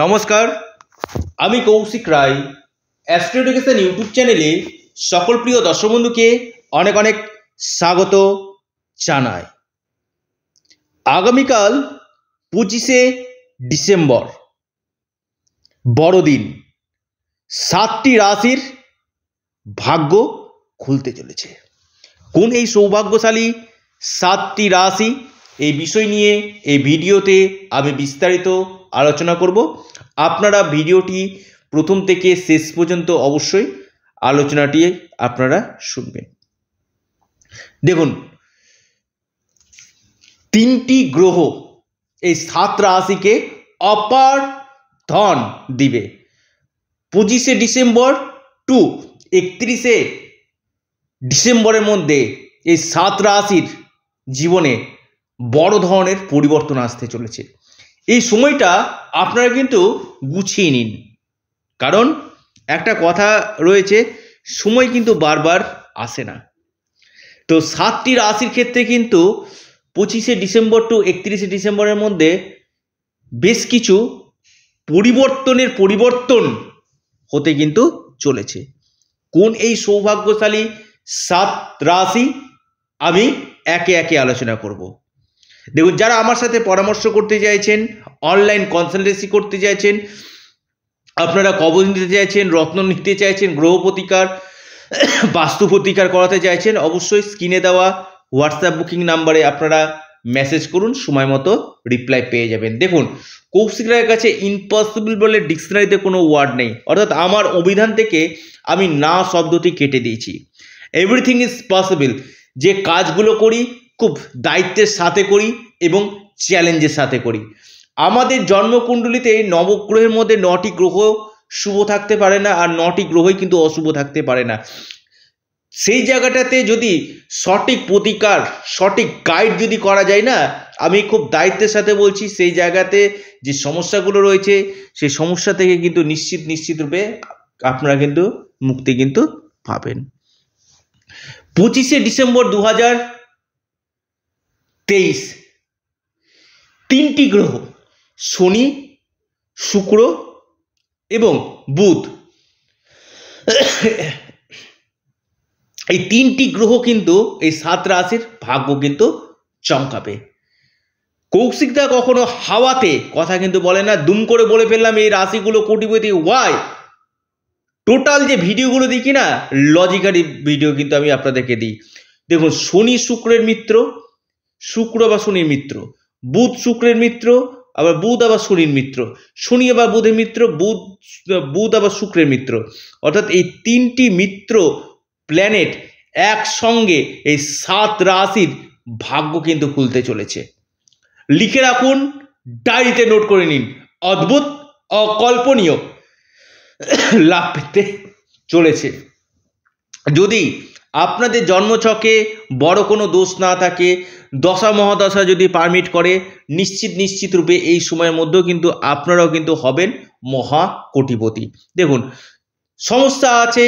নমস্কার আমি Kaushik Roy astro education YouTube চ্যানেলে সকল প্রিয় দর্শক বন্ধুকে অনেক অনেক স্বাগত জানাই আগামীকাল পঁচিশে ডিসেম্বর বড়দিন সাতটি রাশির ভাগ্য খুলতে চলেছে কোন এই সৌভাগ্যশালী সাতটি রাশি এই বিষয় নিয়ে এই ভিডিওতে আমি বিস্তারিত আলোচনা করব আপনারা ভিডিওটি প্রথম থেকে শেষ পর্যন্ত অবশ্যই আলোচনাটি আপনারা শুনবেন দেখুন তিনটি গ্রহ এই সাত রাশিকে অপার ধন দিবে পঁচিশে ডিসেম্বর টু একত্রিশে ডিসেম্বরের মধ্যে এই সাত রাশির জীবনে বড় ধরনের পরিবর্তন আসতে চলেছে এই সময়টা আপনারা কিন্তু গুছিয়ে নিন কারণ একটা কথা রয়েছে সময় কিন্তু বারবার আসে না তো সাতটি রাশির ক্ষেত্রে কিন্তু পঁচিশে ডিসেম্বর টু একত্রিশে ডিসেম্বরের মধ্যে বেশ কিছু পরিবর্তনের পরিবর্তন হতে কিন্তু চলেছে কোন এই সৌভাগ্যশালী সাত রাশি আমি একে একে আলোচনা করব দেখুন যারা আমার সাথে পরামর্শ করতে চাইছেন অনলাইন কনসালটেন্সি করতে চাইছেন আপনারা কবজ নিতে চাইছেন রত্ন নিতে চাইছেন গ্রহ প্রতিকার বাস্তু প্রতিকার করাতে চাইছেন অবশ্যই স্ক্রিনে দেওয়া হোয়াটসঅ্যাপ বুকিং নাম্বারে আপনারা মেসেজ করুন সময় মতো রিপ্লাই পেয়ে যাবেন দেখুন কৌশিক রায়ের কাছে ইম্পসিবল বলে ডিকশনারিতে কোনো ওয়ার্ড নেই অর্থাৎ আমার অভিধান থেকে আমি না শব্দটি কেটে দিয়েছি এভরিথিং ইজ পসিবল যে কাজগুলো করি খুব দায়িত্বের সাথে করি এবং চ্যালেঞ্জের সাথে করি আমাদের জন্মকুণ্ডলিতে নবগ্রহের মধ্যে নটি গ্রহ শুভ থাকতে পারে না আর নটি গ্রহই কিন্তু অশুভ থাকতে পারে না সেই জায়গাটাতে যদি সঠিক প্রতিকার সঠিক গাইড যদি করা যায় না আমি খুব দায়িত্বের সাথে বলছি সেই জায়গাতে যে সমস্যাগুলো রয়েছে সেই সমস্যা থেকে কিন্তু নিশ্চিত নিশ্চিত রূপে আপনারা কিন্তু মুক্তি কিন্তু পাবেন পঁচিশে ডিসেম্বর দু হাজার তেইশ তিনটি গ্রহ শনি শুক্র এবং বুধ এই তিনটি গ্রহ কিন্তু এই সাত রাশির ভাগ্য কিন্তু চমকাবে কৌশিকদা কখনো হাওয়াতে কথা কিন্তু বলে না দুম করে বলে ফেললাম এই রাশিগুলো কোটিপতি ওয়াই টোটাল যে ভিডিওগুলো দিই না লজিক্যালি ভিডিও কিন্তু আমি আপনাদেরকে দিই দেখুন শনি শুক্রের মিত্র শুক্র বা শনির মিত্র বুধ শুক্রের মিত্র আবার বুধ আবার শনির মিত্র শনি আবার বুধের মিত্র বুধ বুধ আবার শুক্রের মিত্র অর্থাৎ এই তিনটি মিত্র প্ল্যানেট একসঙ্গে এই সাত রাশির ভাগ্য কিন্তু খুলতে চলেছে লিখে রাখুন ডায়েরিতে নোট করে নিন অদ্ভুত অকল্পনীয় লাভ পেতে চলেছে যদি আপনাদের জন্মছকে বড় কোনো দোষ না থাকে দশা মহাদশা যদি পারমিট করে নিশ্চিত নিশ্চিত রূপে এই সময়ের মধ্যেও কিন্তু আপনারাও কিন্তু হবেন মহা কোটিপতি দেখুন সমস্যা আছে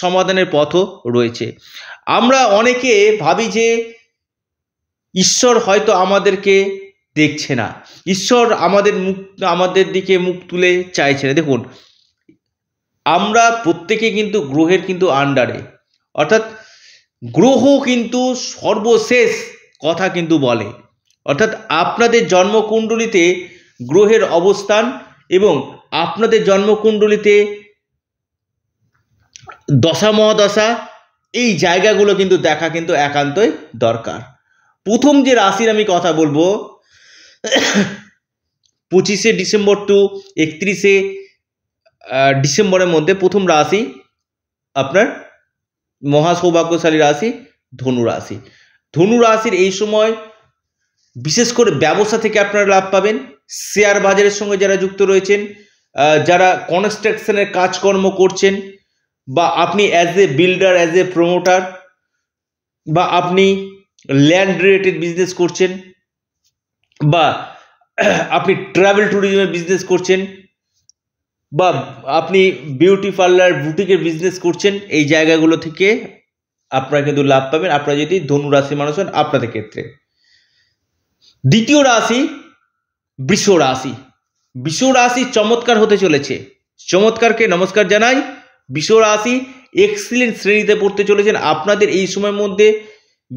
সমাধানের পথও রয়েছে আমরা অনেকে ভাবি যে ঈশ্বর হয়তো আমাদেরকে দেখছে না ঈশ্বর আমাদের মুখ আমাদের দিকে মুখ তুলে চাইছে না দেখুন আমরা প্রত্যেকে কিন্তু গ্রহের কিন্তু আন্ডারে অর্থাৎ গ্রহ কিন্তু সর্বশেষ কথা কিন্তু বলে অর্থাৎ আপনাদের জন্মকুণ্ডলিতে গ্রহের অবস্থান এবং আপনাদের জন্মকুণ্ডলিতে দশা মহাদশা এই জায়গাগুলো কিন্তু দেখা কিন্তু একান্তই দরকার প্রথম যে রাশির আমি কথা বলবো পঁচিশে ডিসেম্বর টু একত্রিশে ডিসেম্বরের মধ্যে প্রথম রাশি আপনার মহা সৌভাগ্যশালী রাশি ধনু রাশি ধনু রাশির এই সময় বিশেষ করে ব্যবসা থেকে আপনারা লাভ পাবেন শেয়ার বাজারের সঙ্গে যারা যুক্ত রয়েছেন যারা কনস্ট্রাকশনের কাজকর্ম করছেন বা আপনি as a builder as a promoter বা আপনি ল্যান্ড রিলেটেড বিজনেস করছেন বা আপনি ট্রাভেল ট্যুরিজমের বিজনেস করছেন বা আপনি বিউটি পার্লার বুটিকের বিজনেস করছেন এই জায়গাগুলো থেকে আপনারা কিন্তু লাভ পাবেন আপনারা যদি ধনু রাশি মানুষ হন আপনাদের ক্ষেত্রে দ্বিতীয় রাশি বৃষ রাশি বৃষ রাশি চমৎকার হতে চলেছে চমৎকারকে নমস্কার জানাই বৃষ রাশি এক্সিলেন্ট শ্রেণীতে পড়তে চলেছেন আপনাদের এই সময়ের মধ্যে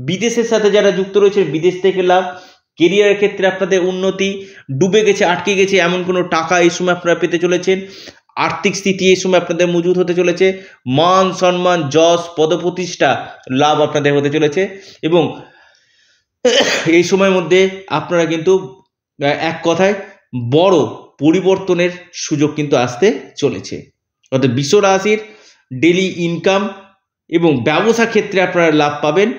বিদেশের সাথে যারা যুক্ত রয়েছে বিদেশ থেকে লাভ কেরিয়ারের ক্ষেত্রে আপনাদের উন্নতি ডুবে গেছে আটকে গেছে এমন কোনো টাকা এই সময় আপনারা পেতে চলেছেন আর্থিক স্থিতি এই সময় আপনাদের মজুত হতে চলেছে মান সম্মান যশ পদপ্রতিষ্ঠা লাভ আপনাদের হতে চলেছে এবং এই সময়ের মধ্যে আপনারা কিন্তু এক কথায় বড় পরিবর্তনের সুযোগ কিন্তু আসতে চলেছে অর্থাৎ বিশ্ব রাশির ডেলি ইনকাম এবং ব্যবসা ক্ষেত্রে আপনারা লাভ পাবেন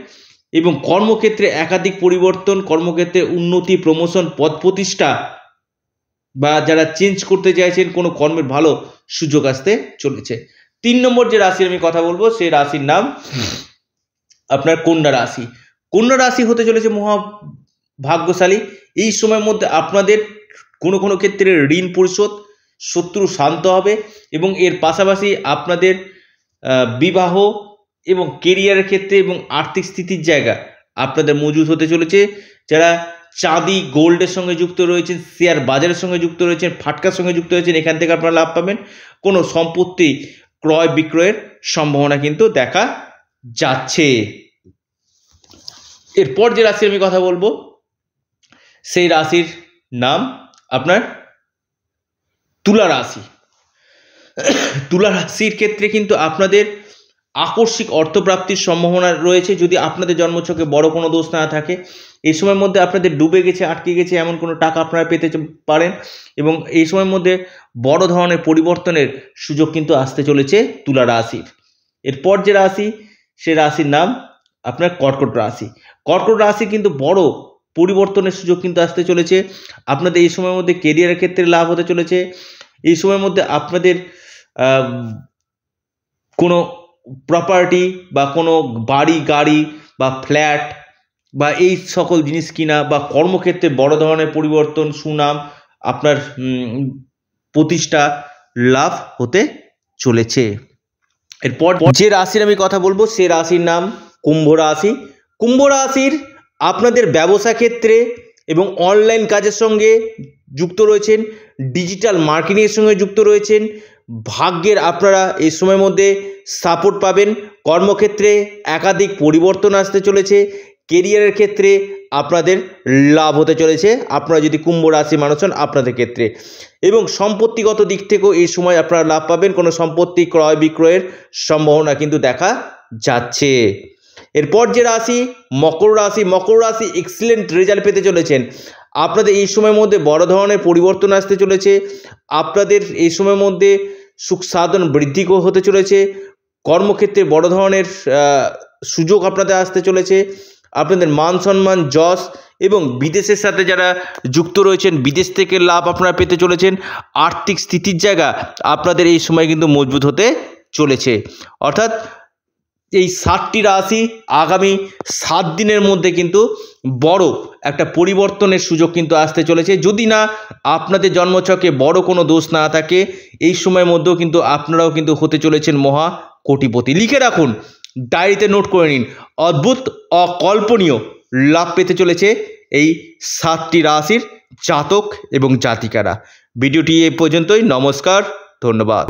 এবং কর্মক্ষেত্রে একাধিক পরিবর্তন কর্মক্ষেত্রে উন্নতি প্রমোশন পদ প্রতিষ্ঠা বা যারা চেঞ্জ করতে চাইছেন কোনো কর্মের ভালো সুযোগ আসতে চলেছে তিন নম্বর যে রাশির আমি কথা বলবো সেই রাশির নাম আপনার কন্যা রাশি কন্যা রাশি হতে চলেছে মহা ভাগ্যশালী এই সময়ের মধ্যে আপনাদের কোনো কোনো ক্ষেত্রে ঋণ পরিশোধ শত্রু শান্ত হবে এবং এর পাশাপাশি আপনাদের বিবাহ এবং কেরিয়ারের ক্ষেত্রে এবং আর্থিক স্থিতির জায়গা আপনাদের মজুদ হতে চলেছে যারা চাঁদি গোল্ডের সঙ্গে যুক্ত রয়েছেন শেয়ার বাজারের সঙ্গে যুক্ত রয়েছেন ফাটকার সঙ্গে যুক্ত রয়েছেন এখান থেকে আপনারা লাভ পাবেন কোনো সম্পত্তি ক্রয় বিক্রয়ের সম্ভাবনা কিন্তু দেখা যাচ্ছে এরপর যে রাশির আমি কথা বলবো সেই রাশির নাম আপনার তুলা রাশি তুলা রাশির ক্ষেত্রে কিন্তু আপনাদের আকস্মিক অর্থপ্রাপ্তির সম্ভাবনা রয়েছে যদি আপনাদের জন্মছকে বড় কোনো দোষ না থাকে এই সময়ের মধ্যে আপনাদের ডুবে গেছে আটকে গেছে এমন কোনো টাকা আপনারা পেতে পারেন এবং এই সময়ের মধ্যে বড় ধরনের পরিবর্তনের সুযোগ কিন্তু আসতে চলেছে তুলা রাশির এরপর যে রাশি সে রাশির নাম আপনার কর্কট রাশি কর্কট রাশি কিন্তু বড় পরিবর্তনের সুযোগ কিন্তু আসতে চলেছে আপনাদের এই সময়ের মধ্যে কেরিয়ারের ক্ষেত্রে লাভ হতে চলেছে এই সময়ের মধ্যে আপনাদের কোনো প্রপার্টি বা কোনো বাড়ি গাড়ি বা ফ্ল্যাট বা এই সকল জিনিস কিনা বা কর্মক্ষেত্রে বড় ধরনের পরিবর্তন সুনাম আপনার প্রতিষ্ঠা লাভ হতে চলেছে এরপর যে রাশির আমি কথা বলবো সে রাশির নাম কুম্ভ রাশি কুম্ভ রাশির আপনাদের ব্যবসা ক্ষেত্রে এবং অনলাইন কাজের সঙ্গে যুক্ত রয়েছেন ডিজিটাল মার্কেটিংয়ের সঙ্গে যুক্ত রয়েছেন ভাগ্যের আপনারা এই সময়ের মধ্যে সাপোর্ট পাবেন কর্মক্ষেত্রে একাধিক পরিবর্তন আসতে চলেছে কেরিয়ারের ক্ষেত্রে আপনাদের লাভ হতে চলেছে আপনারা যদি কুম্ভ রাশি মানুষ হন আপনাদের ক্ষেত্রে এবং সম্পত্তিগত দিক থেকেও এই সময় আপনারা লাভ পাবেন কোনো সম্পত্তি ক্রয় বিক্রয়ের সম্ভাবনা কিন্তু দেখা যাচ্ছে এরপর যে রাশি মকর রাশি মকর রাশি এক্সিলেন্ট রেজাল্ট পেতে চলেছেন আপনাদের এই সময়ের মধ্যে বড় ধরনের পরিবর্তন আসতে চলেছে আপনাদের এই সময়ের মধ্যে সুখ সাধন বৃদ্ধি হতে চলেছে কর্মক্ষেত্রে বড় ধরনের সুযোগ আপনাদের আসতে চলেছে আপনাদের মান সম্মান যশ এবং বিদেশের সাথে যারা যুক্ত রয়েছেন বিদেশ থেকে লাভ আপনারা পেতে চলেছেন আর্থিক স্থিতির জায়গা আপনাদের এই সময় কিন্তু মজবুত হতে চলেছে অর্থাৎ এই সাতটি রাশি আগামী সাত দিনের মধ্যে কিন্তু বড় একটা পরিবর্তনের সুযোগ কিন্তু আসতে চলেছে যদি না আপনাদের জন্মছকে বড় কোনো দোষ না থাকে এই সময়ের মধ্যেও কিন্তু আপনারাও কিন্তু হতে চলেছেন মহা কোটিপতি লিখে রাখুন ডায়েরিতে নোট করে নিন অদ্ভুত অকল্পনীয় লাভ পেতে চলেছে এই সাতটি রাশির জাতক এবং জাতিকারা ভিডিওটি এ পর্যন্তই নমস্কার ধন্যবাদ